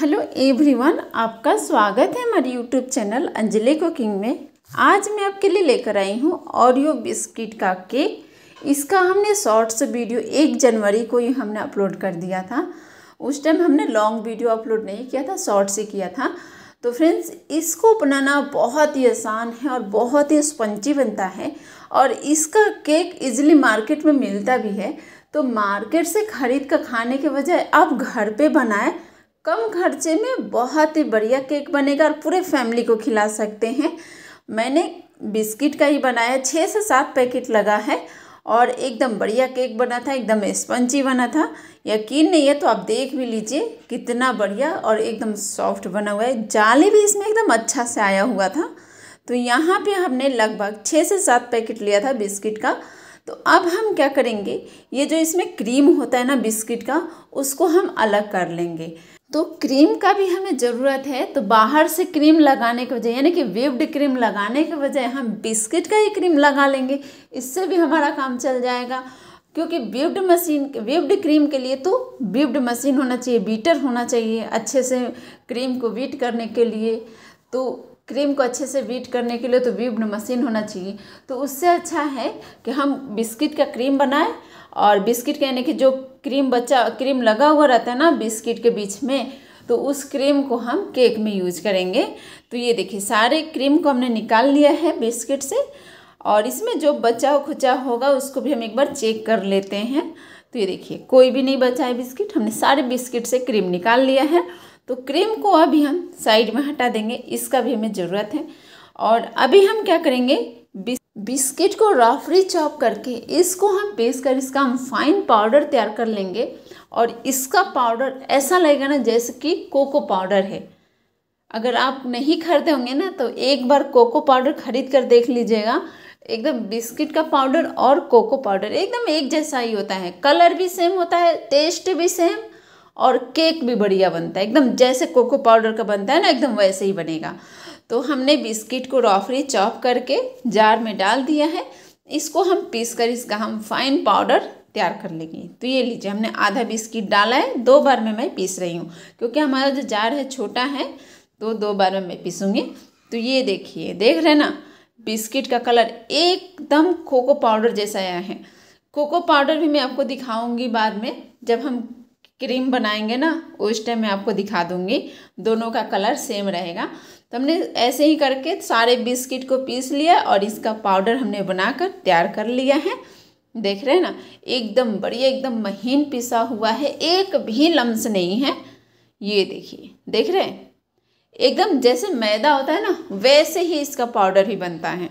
hello everyone आपका स्वागत है हमारे यूट्यूब चैनल अंजलि कुकिंग में आज मैं आपके लिए लेकर आई हूँ ओरियो बिस्किट का केक इसका हमने शॉर्ट्स वीडियो एक जनवरी को ही हमने अपलोड कर दिया था उस टाइम हमने लॉन्ग वीडियो अपलोड नहीं किया था शॉर्ट्स ही किया था तो फ्रेंड्स इसको बनाना बहुत ही आसान है और बहुत ही स्पंची बनता है और इसका केक इजिली मार्केट में मिलता भी है तो मार्केट से ख़रीद कर खाने के बजाय आप घर पर बनाएँ कम खर्चे में बहुत ही बढ़िया केक बनेगा और पूरे फैमिली को खिला सकते हैं मैंने बिस्किट का ही बनाया छः से सात पैकेट लगा है और एकदम बढ़िया केक बना था एकदम स्पंजी बना था यकीन नहीं है तो आप देख भी लीजिए कितना बढ़िया और एकदम सॉफ्ट बना हुआ है जाली भी इसमें एकदम अच्छा से आया हुआ था तो यहाँ पे हमने लगभग छः से सात पैकेट लिया था बिस्किट का तो अब हम क्या करेंगे ये जो इसमें क्रीम होता है ना बिस्किट का उसको हम अलग कर लेंगे तो क्रीम का भी हमें ज़रूरत है तो बाहर से क्रीम लगाने के बजाय यानी कि विव्ड क्रीम लगाने के बजाय हम बिस्किट का ही क्रीम लगा लेंगे इससे भी हमारा काम चल जाएगा क्योंकि विव्ड मशीन विव्ड क्रीम के लिए तो विव्ड मशीन होना चाहिए बीटर होना चाहिए अच्छे से क्रीम को बीट करने के लिए तो क्रीम को अच्छे से बीट करने के लिए तो विव्ड मशीन होना चाहिए तो उससे अच्छा है कि हम बिस्किट का क्रीम बनाएँ और बिस्किट के यानी कि जो क्रीम बच्चा क्रीम लगा हुआ रहता है ना बिस्किट के बीच में तो उस क्रीम को हम केक में यूज करेंगे तो ये देखिए सारे क्रीम को हमने निकाल लिया है बिस्किट से और इसमें जो बचा खुचा होगा उसको भी हम एक बार चेक कर लेते हैं तो ये देखिए कोई भी नहीं बचा है बिस्किट हमने सारे बिस्किट से क्रीम निकाल लिया है तो क्रीम को अभी हम साइड में हटा देंगे इसका भी हमें ज़रूरत है और अभी हम क्या करेंगे बिस्किट को राफरी चॉप करके इसको हम पीस कर इसका हम फाइन पाउडर तैयार कर लेंगे और इसका पाउडर ऐसा लगेगा ना जैसे कि कोको पाउडर है अगर आप नहीं खरीदे होंगे ना तो एक बार कोको पाउडर खरीद कर देख लीजिएगा एकदम बिस्किट का पाउडर और कोको पाउडर एकदम एक जैसा ही होता है कलर भी सेम होता है टेस्ट भी सेम और केक भी बढ़िया बनता है एकदम जैसे कोको पाउडर का बनता है ना एकदम वैसे ही बनेगा तो हमने बिस्किट को रॉफरी चॉप करके जार में डाल दिया है इसको हम पीस कर इसका हम फाइन पाउडर तैयार कर लेंगे तो ये लीजिए हमने आधा बिस्किट डाला है दो बार में मैं पीस रही हूँ क्योंकि हमारा जो जार है छोटा है तो दो बार में मैं पीसूँगी तो ये देखिए देख रहे ना बिस्किट का कलर एकदम कोको पाउडर जैसा आया है कोको पाउडर भी मैं आपको दिखाऊंगी बाद में जब हम क्रीम बनाएंगे ना उस टाइम मैं आपको दिखा दूंगी दोनों का कलर सेम रहेगा तो हमने ऐसे ही करके सारे बिस्किट को पीस लिया और इसका पाउडर हमने बनाकर तैयार कर लिया है देख रहे हैं ना एकदम बढ़िया एकदम महीन पिसा हुआ है एक भी लम्स नहीं है ये देखिए देख रहे हैं एकदम जैसे मैदा होता है ना वैसे ही इसका पाउडर ही बनता है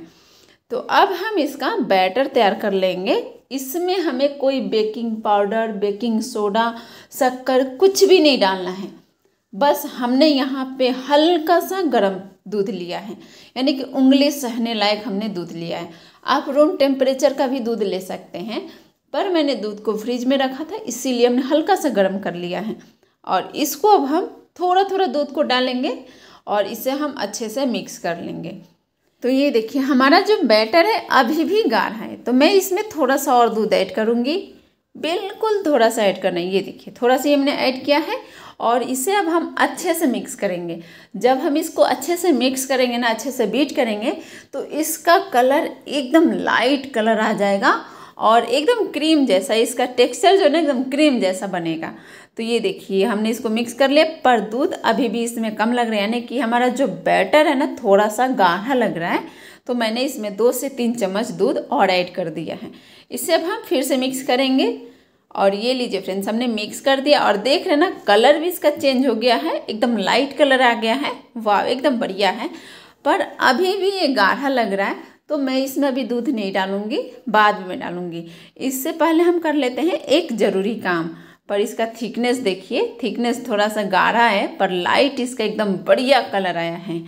तो अब हम इसका बैटर तैयार कर लेंगे इसमें हमें कोई बेकिंग पाउडर बेकिंग सोडा शक्कर कुछ भी नहीं डालना है बस हमने यहाँ पे हल्का सा गर्म दूध लिया है यानी कि उंगली सहने लायक हमने दूध लिया है आप रूम टेम्परेचर का भी दूध ले सकते हैं पर मैंने दूध को फ्रिज में रखा था इसीलिए हमने हल्का सा गर्म कर लिया है और इसको अब हम थोड़ा थोड़ा दूध को डालेंगे और इसे हम अच्छे से मिक्स कर लेंगे तो ये देखिए हमारा जो बैटर है अभी भी गाढ़ा है तो मैं इसमें थोड़ा सा और दूध ऐड करूँगी बिल्कुल थोड़ा सा ऐड करना है ये देखिए थोड़ा सा ये हमने ऐड किया है और इसे अब हम अच्छे से मिक्स करेंगे जब हम इसको अच्छे से मिक्स करेंगे ना अच्छे से बीट करेंगे तो इसका कलर एकदम लाइट कलर आ जाएगा और एकदम क्रीम जैसा इसका टेक्सचर जो है ना एकदम क्रीम जैसा बनेगा तो ये देखिए हमने इसको मिक्स कर लिया पर दूध अभी भी इसमें कम लग रहा है यानी कि हमारा जो बैटर है ना थोड़ा सा गाढ़ा लग रहा है तो मैंने इसमें दो से तीन चम्मच दूध और ऐड कर दिया है इसे अब हम फिर से मिक्स करेंगे और ये लीजिए फ्रेंड्स हमने मिक्स कर दिया और देख रहे ना कलर भी इसका चेंज हो गया है एकदम लाइट कलर आ गया है वाह एकदम बढ़िया है पर अभी भी ये गाढ़ा लग रहा है तो मैं इसमें अभी दूध नहीं डालूंगी बाद में डालूंगी इससे पहले हम कर लेते हैं एक ज़रूरी काम पर इसका थिकनेस देखिए थिकनेस थोड़ा सा गाढ़ा है पर लाइट इसका एकदम बढ़िया कलर आया है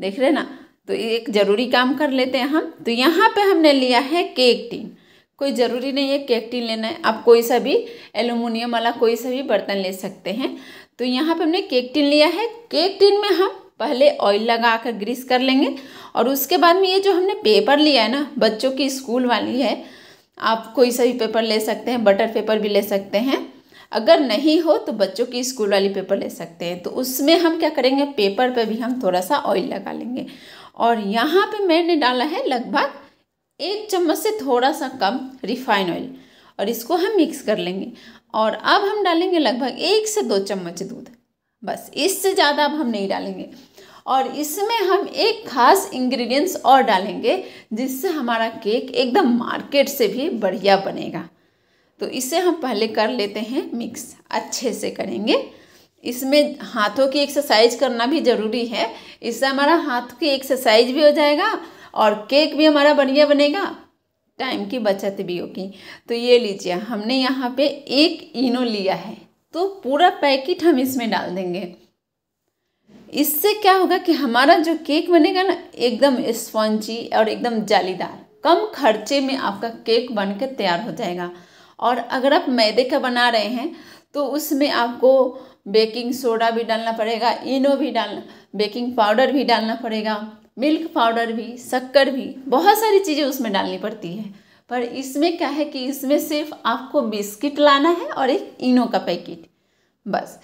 देख रहे ना तो एक ज़रूरी काम कर लेते हैं हम तो यहाँ पे हमने लिया है केक टीन कोई ज़रूरी नहीं है केक टीन लेना है आप कोई सा भी एलुमिनियम वाला कोई सा भी बर्तन ले सकते हैं तो यहाँ पे हमने केक टीन लिया है केक टीन में हम पहले ऑयल लगा कर ग्रीस कर लेंगे और उसके बाद में ये जो हमने पेपर लिया है ना बच्चों की स्कूल वाली है आप कोई सा भी पेपर ले सकते हैं बटर पेपर भी ले सकते हैं अगर नहीं हो तो बच्चों की स्कूल वाली पेपर ले सकते हैं तो उसमें हम क्या करेंगे पेपर पे भी हम थोड़ा सा ऑयल लगा लेंगे और यहाँ पे मैंने डाला है लगभग एक चम्मच से थोड़ा सा कम रिफाइन ऑयल और इसको हम मिक्स कर लेंगे और अब हम डालेंगे लगभग एक से दो चम्मच दूध बस इससे ज़्यादा अब हम नहीं डालेंगे और इसमें हम एक खास इंग्रेडिएंट्स और डालेंगे जिससे हमारा केक एकदम मार्केट से भी बढ़िया बनेगा तो इसे हम पहले कर लेते हैं मिक्स अच्छे से करेंगे इसमें हाथों की एक्सरसाइज करना भी ज़रूरी है इससे हमारा हाथ की एक्सरसाइज भी हो जाएगा और केक भी हमारा बढ़िया बनेगा टाइम की बचत भी होगी तो ये लीजिए हमने यहाँ पे एक इनो लिया है तो पूरा पैकेट हम इसमें डाल देंगे इससे क्या होगा कि हमारा जो केक बनेगा ना एकदम स्पॉन्जी और एकदम जालीदार कम खर्चे में आपका केक बन तैयार हो जाएगा और अगर आप मैदे का बना रहे हैं तो उसमें आपको बेकिंग सोडा भी डालना पड़ेगा इनो भी डालना बेकिंग पाउडर भी डालना पड़ेगा मिल्क पाउडर भी शक्कर भी बहुत सारी चीज़ें उसमें डालनी पड़ती है पर इसमें क्या है कि इसमें सिर्फ आपको बिस्किट लाना है और एक इनो का पैकेट बस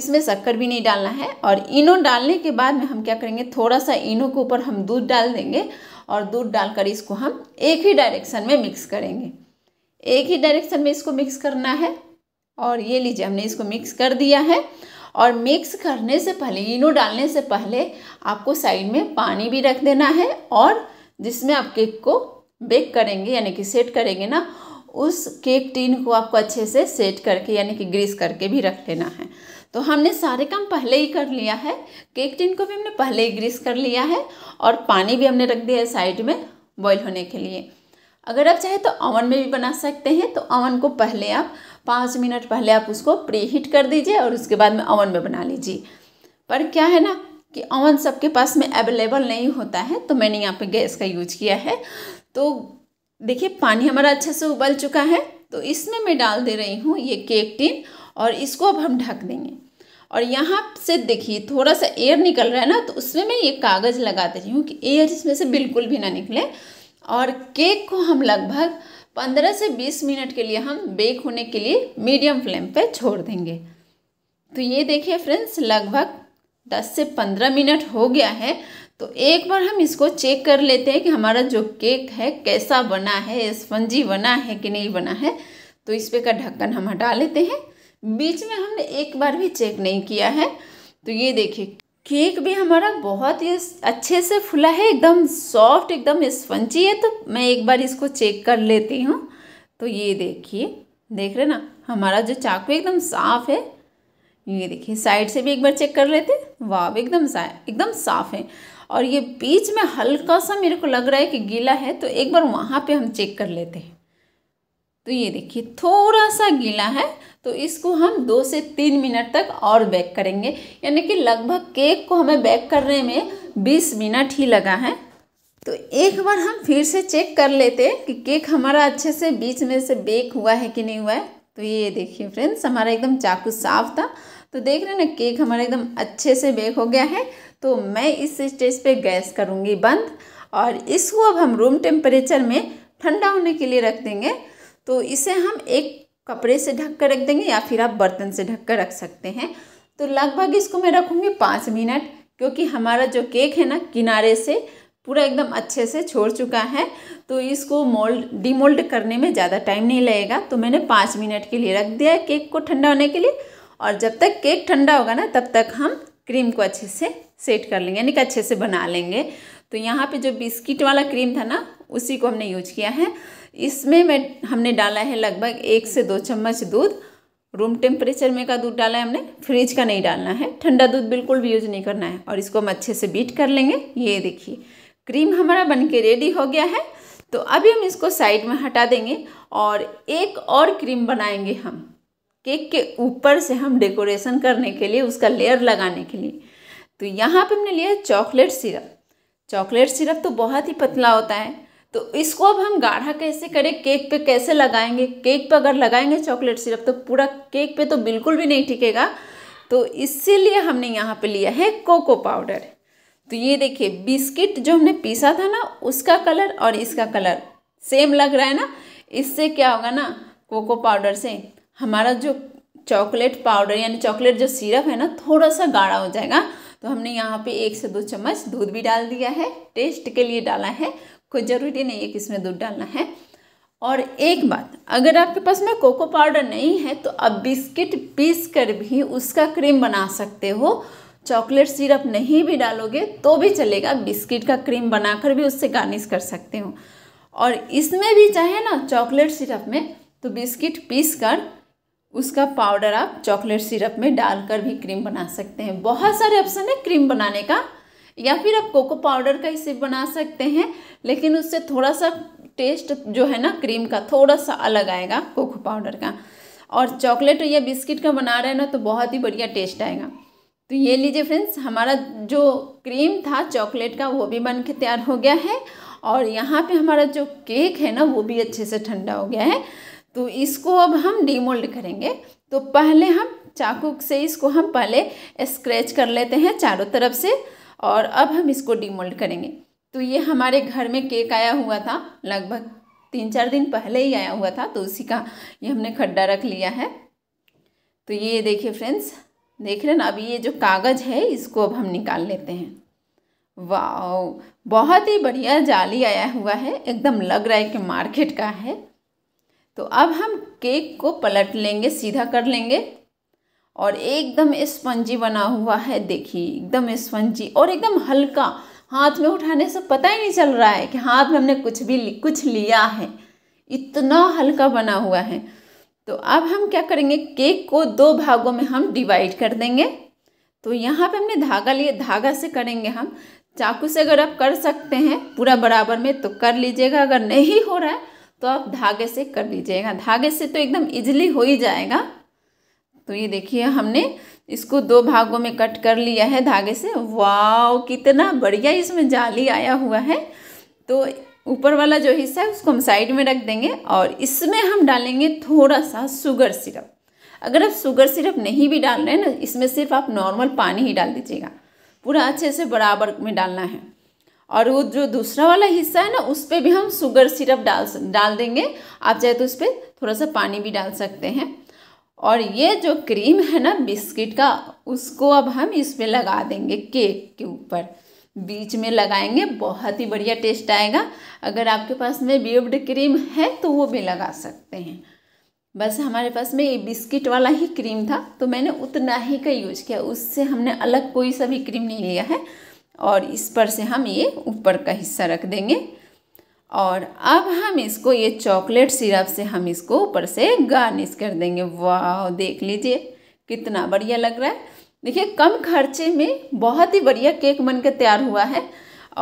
इसमें शक्कर भी नहीं डालना है और इनो डालने के बाद में हम क्या करेंगे थोड़ा सा इनो के ऊपर हम दूध डाल देंगे और दूध डालकर इसको हम एक ही डायरेक्शन में मिक्स करेंगे एक ही डायरेक्शन में इसको मिक्स करना है और ये लीजिए हमने इसको मिक्स कर दिया है और मिक्स करने से पहले इनो डालने से पहले आपको साइड में पानी भी रख देना है और जिसमें आप केक को बेक करेंगे यानी कि सेट करेंगे ना उस केक टीन को आपको अच्छे से सेट करके यानी कि ग्रीस करके भी रख लेना है तो हमने सारे काम पहले ही कर लिया है केक टिन को भी हमने पहले ही ग्रीस कर लिया है और पानी भी हमने रख दिया है साइड में बॉईल होने के लिए अगर आप चाहें तो ओवन में भी बना सकते हैं तो ओवन को पहले आप पाँच मिनट पहले आप उसको प्री हीट कर दीजिए और उसके बाद में ओवन में बना लीजिए पर क्या है ना कि अवन सबके पास में अवेलेबल नहीं होता है तो मैंने यहाँ पे गैस का यूज किया है तो देखिए पानी हमारा अच्छे से उबल चुका है तो इसमें मैं डाल दे रही हूँ ये केक टिन और इसको अब हम ढक देंगे और यहाँ से देखिए थोड़ा सा एयर निकल रहा है ना तो उसमें मैं ये कागज़ लगा दे रही हूँ कि एयर इसमें से बिल्कुल भी ना निकले और केक को हम लगभग 15 से 20 मिनट के लिए हम बेक होने के लिए मीडियम फ्लेम पे छोड़ देंगे तो ये देखिए फ्रेंड्स लगभग 10 से 15 मिनट हो गया है तो एक बार हम इसको चेक कर लेते हैं कि हमारा जो केक है कैसा बना है स्पंजी बना है कि नहीं बना है तो इस पे का ढक्कन हम हटा लेते हैं बीच में हमने एक बार भी चेक नहीं किया है तो ये देखिए केक भी हमारा बहुत ही अच्छे से फुला है एकदम सॉफ्ट एकदम स्पंची है तो मैं एक बार इसको चेक कर लेती हूँ तो ये देखिए देख रहे ना हमारा जो चाकू एकदम साफ़ है ये देखिए साइड से भी एक बार चेक कर लेते वाह एकदम सा एकदम साफ़ है और ये बीच में हल्का सा मेरे को लग रहा है कि गीला है तो एक बार वहाँ पे हम चेक कर लेते हैं तो ये देखिए थोड़ा सा गीला है तो इसको हम दो से तीन मिनट तक और बेक करेंगे यानी कि लगभग केक को हमें बेक करने में बीस मिनट ही लगा है तो एक बार हम फिर से चेक कर लेते कि केक हमारा अच्छे से बीच में से बेक हुआ है कि नहीं हुआ है तो ये देखिए फ्रेंड्स हमारा एकदम चाकू साफ था तो देख रहे हैं ना केक हमारा एकदम अच्छे से बेक हो गया है तो मैं इस स्टेज पे गैस करूँगी बंद और इसको अब हम रूम टेम्परेचर में ठंडा होने के लिए रख देंगे तो इसे हम एक कपड़े से ढक कर रख देंगे या फिर आप बर्तन से ढक कर रख सकते हैं तो लगभग इसको मैं रखूँगी पाँच मिनट क्योंकि हमारा जो केक है ना किनारे से पूरा एकदम अच्छे से छोड़ चुका है तो इसको मोल्ड डीमोल्ड करने में ज़्यादा टाइम नहीं लगेगा तो मैंने पाँच मिनट के लिए रख दिया है केक को ठंडा होने के लिए और जब तक केक ठंडा होगा ना तब तक हम क्रीम को अच्छे से सेट कर लेंगे यानी कि अच्छे से बना लेंगे तो यहाँ पे जो बिस्किट वाला क्रीम था ना उसी को हमने यूज किया है इसमें मैं हमने डाला है लगभग एक से दो चम्मच दूध रूम टेम्परेचर में का दूध डाला है हमने फ्रिज का नहीं डालना है ठंडा दूध बिल्कुल भी यूज नहीं करना है और इसको हम अच्छे से बीट कर लेंगे ये देखिए क्रीम हमारा बन के रेडी हो गया है तो अभी हम इसको साइड में हटा देंगे और एक और क्रीम बनाएंगे हम केक के ऊपर से हम डेकोरेशन करने के लिए उसका लेयर लगाने के लिए तो यहाँ पे हमने लिया है चॉकलेट सिरप चॉकलेट सिरप तो बहुत ही पतला होता है तो इसको अब हम गाढ़ा कैसे करें केक पे कैसे लगाएंगे केक पे अगर लगाएंगे चॉकलेट सिरप तो पूरा केक पे तो बिल्कुल भी नहीं टिकेगा तो इसीलिए हमने यहाँ पे लिया है कोको पाउडर तो ये देखिए बिस्किट जो हमने पीसा था ना उसका कलर और इसका कलर सेम लग रहा है ना इससे क्या होगा ना कोको पाउडर से हमारा जो चॉकलेट पाउडर यानी चॉकलेट जो सिरप है ना थोड़ा सा गाढ़ा हो जाएगा तो हमने यहाँ पे एक से दो चम्मच दूध भी डाल दिया है टेस्ट के लिए डाला है कोई ज़रूरी नहीं है कि इसमें दूध डालना है और एक बात अगर आपके पास में कोको पाउडर नहीं है तो आप बिस्किट पीस कर भी उसका क्रीम बना सकते हो चॉकलेट सिरप नहीं भी डालोगे तो भी चलेगा बिस्किट का क्रीम बनाकर भी उससे गार्निश कर सकते हो और इसमें भी चाहे ना चॉकलेट सिरप में तो बिस्किट पीस कर उसका पाउडर आप चॉकलेट सिरप में डालकर भी क्रीम बना सकते हैं बहुत सारे ऑप्शन है क्रीम बनाने का या फिर आप कोको पाउडर का ही सिर्फ बना सकते हैं लेकिन उससे थोड़ा सा टेस्ट जो है ना क्रीम का थोड़ा सा अलग आएगा कोको पाउडर का और चॉकलेट या बिस्किट का बना रहे हैं ना तो बहुत ही बढ़िया टेस्ट आएगा तो ये लीजिए फ्रेंड्स हमारा जो क्रीम था चॉकलेट का वो भी बन के तैयार हो गया है और यहाँ पे हमारा जो केक है ना वो भी अच्छे से ठंडा हो गया है तो इसको अब हम डीमोल्ड करेंगे तो पहले हम चाकू से इसको हम पहले स्क्रैच कर लेते हैं चारों तरफ से और अब हम इसको डीमोल्ड करेंगे तो ये हमारे घर में केक आया हुआ था लगभग तीन चार दिन पहले ही आया हुआ था तो उसी का ये हमने खड्डा रख लिया है तो ये देखिए फ्रेंड्स देख रहे ना अब ये जो कागज़ है इसको अब हम निकाल लेते हैं वाह बहुत ही बढ़िया जाली आया हुआ है एकदम लग रहा है कि मार्केट का है तो अब हम केक को पलट लेंगे सीधा कर लेंगे और एकदम स्पंजी बना हुआ है देखिए एकदम स्पंजी और एकदम हल्का हाथ में उठाने से पता ही नहीं चल रहा है कि हाथ में हमने कुछ भी कुछ लिया है इतना हल्का बना हुआ है तो अब हम क्या करेंगे केक को दो भागों में हम डिवाइड कर देंगे तो यहाँ पे हमने धागा लिए धागा से करेंगे हम चाकू से अगर आप कर सकते हैं पूरा बराबर में तो कर लीजिएगा अगर नहीं हो रहा है तो आप धागे से कर लीजिएगा धागे से तो एकदम इजिली हो ही जाएगा तो ये देखिए हमने इसको दो भागों में कट कर लिया है धागे से वाओ कितना बढ़िया इसमें जाली आया हुआ है तो ऊपर वाला जो हिस्सा है उसको हम साइड में रख देंगे और इसमें हम डालेंगे थोड़ा सा शुगर सिरप अगर आप शुगर सिरप नहीं भी डाल रहे हैं ना इसमें सिर्फ आप नॉर्मल पानी ही डाल दीजिएगा पूरा अच्छे से बराबर में डालना है और वो जो दूसरा वाला हिस्सा है ना उस पर भी हम शुगर सिरप डाल डाल देंगे आप चाहे तो उस पर थोड़ा सा पानी भी डाल सकते हैं और ये जो क्रीम है ना बिस्किट का उसको अब हम इस पर लगा देंगे केक के ऊपर बीच में लगाएंगे बहुत ही बढ़िया टेस्ट आएगा अगर आपके पास में बीब्ड क्रीम है तो वो भी लगा सकते हैं बस हमारे पास में ये बिस्किट वाला ही क्रीम था तो मैंने उतना ही का यूज किया उससे हमने अलग कोई सा भी क्रीम नहीं लिया है और इस पर से हम ये ऊपर का हिस्सा रख देंगे और अब हम इसको ये चॉकलेट सिरप से हम इसको ऊपर से गार्निश कर देंगे वाह देख लीजिए कितना बढ़िया लग रहा है देखिए कम खर्चे में बहुत ही बढ़िया केक बनकर तैयार हुआ है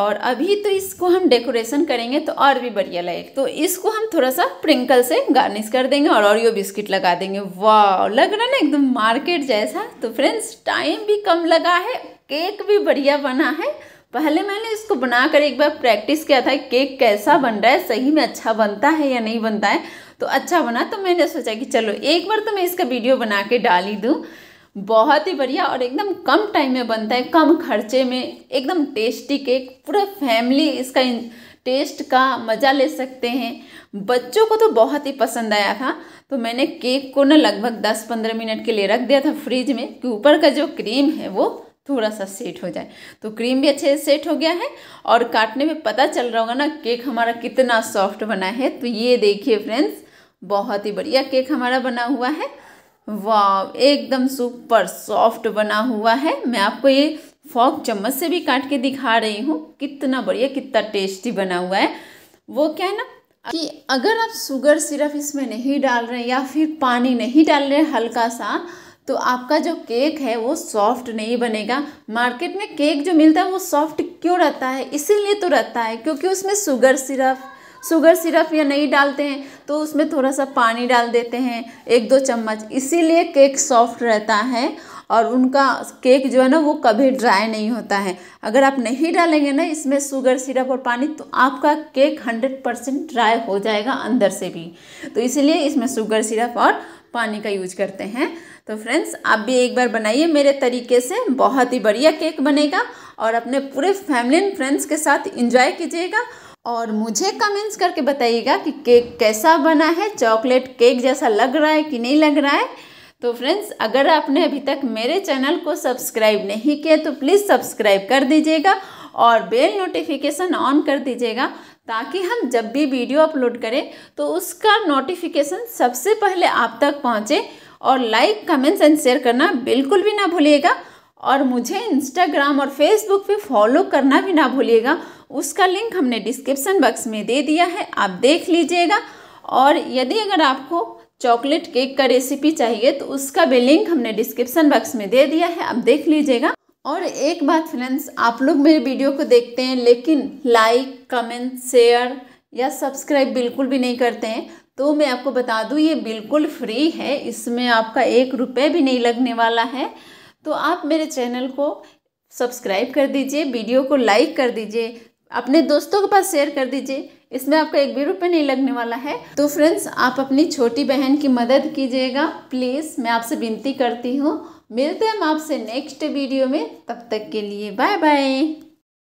और अभी तो इसको हम डेकोरेशन करेंगे तो और भी बढ़िया लगे तो इसको हम थोड़ा सा प्रिंकल से गार्निश कर देंगे और यो बिस्किट लगा देंगे वाह लग रहा ना एकदम मार्केट जैसा तो फ्रेंड्स टाइम भी कम लगा है केक भी बढ़िया बना है पहले मैंने इसको बनाकर एक बार प्रैक्टिस किया था केक कैसा बन रहा है सही में अच्छा बनता है या नहीं बनता है तो अच्छा बना तो मैंने सोचा कि चलो एक बार तो मैं इसका वीडियो बना के डाल ही दूँ बहुत ही बढ़िया और एकदम कम टाइम में बनता है कम खर्चे में एकदम टेस्टी केक पूरा फैमिली इसका टेस्ट का मज़ा ले सकते हैं बच्चों को तो बहुत ही पसंद आया था तो मैंने केक को ना लगभग 10-15 मिनट के लिए रख दिया था फ्रिज में कि ऊपर का जो क्रीम है वो थोड़ा सा सेट हो जाए तो क्रीम भी अच्छे से सेट हो गया है और काटने में पता चल रहा होगा ना केक हमारा कितना सॉफ्ट बना है तो ये देखिए फ्रेंड्स बहुत ही बढ़िया केक हमारा बना हुआ है वाह एकदम सुपर सॉफ्ट बना हुआ है मैं आपको ये फॉक चम्मच से भी काट के दिखा रही हूँ कितना बढ़िया कितना टेस्टी बना हुआ है वो क्या है ना कि अगर आप शुगर सिर्फ इसमें नहीं डाल रहे हैं या फिर पानी नहीं डाल रहे हल्का सा तो आपका जो केक है वो सॉफ्ट नहीं बनेगा मार्केट में केक जो मिलता है वो सॉफ्ट क्यों रहता है इसीलिए तो रहता है क्योंकि उसमें शुगर सिरप शुगर सिरप या नहीं डालते हैं तो उसमें थोड़ा सा पानी डाल देते हैं एक दो चम्मच इसीलिए केक सॉफ्ट रहता है और उनका केक जो है ना वो कभी ड्राई नहीं होता है अगर आप नहीं डालेंगे ना इसमें शुगर सिरप और पानी तो आपका केक हंड्रेड परसेंट ड्राई हो जाएगा अंदर से भी तो इसीलिए इसमें शुगर सिरप और पानी का यूज करते हैं तो फ्रेंड्स आप भी एक बार बनाइए मेरे तरीके से बहुत ही बढ़िया केक बनेगा और अपने पूरे फैमिली एंड फ्रेंड्स के साथ इंजॉय कीजिएगा और मुझे कमेंट्स करके बताइएगा कि केक कैसा बना है चॉकलेट केक जैसा लग रहा है कि नहीं लग रहा है तो फ्रेंड्स अगर आपने अभी तक मेरे चैनल को सब्सक्राइब नहीं किया तो प्लीज़ सब्सक्राइब कर दीजिएगा और बेल नोटिफिकेशन ऑन कर दीजिएगा ताकि हम जब भी वीडियो अपलोड करें तो उसका नोटिफिकेशन सबसे पहले आप तक पहुँचे और लाइक कमेंट्स एंड शेयर करना बिल्कुल भी ना भूलिएगा और मुझे इंस्टाग्राम और फेसबुक पे फॉलो करना भी ना भूलिएगा उसका लिंक हमने डिस्क्रिप्सन बॉक्स में दे दिया है आप देख लीजिएगा और यदि अगर आपको चॉकलेट केक का रेसिपी चाहिए तो उसका भी लिंक हमने डिस्क्रिप्सन बॉक्स में दे दिया है आप देख लीजिएगा और एक बात फ्रेंड्स आप लोग मेरे वीडियो को देखते हैं लेकिन लाइक कमेंट शेयर या सब्सक्राइब बिल्कुल भी नहीं करते हैं तो मैं आपको बता दूँ ये बिल्कुल फ्री है इसमें आपका एक रुपये भी नहीं लगने वाला है तो आप मेरे चैनल को सब्सक्राइब कर दीजिए वीडियो को लाइक कर दीजिए अपने दोस्तों के पास शेयर कर दीजिए इसमें आपका एक भी रुपये नहीं लगने वाला है तो फ्रेंड्स आप अपनी छोटी बहन की मदद कीजिएगा प्लीज़ मैं आपसे विनती करती हूँ मिलते हैं हम आपसे नेक्स्ट वीडियो में तब तक के लिए बाय बाय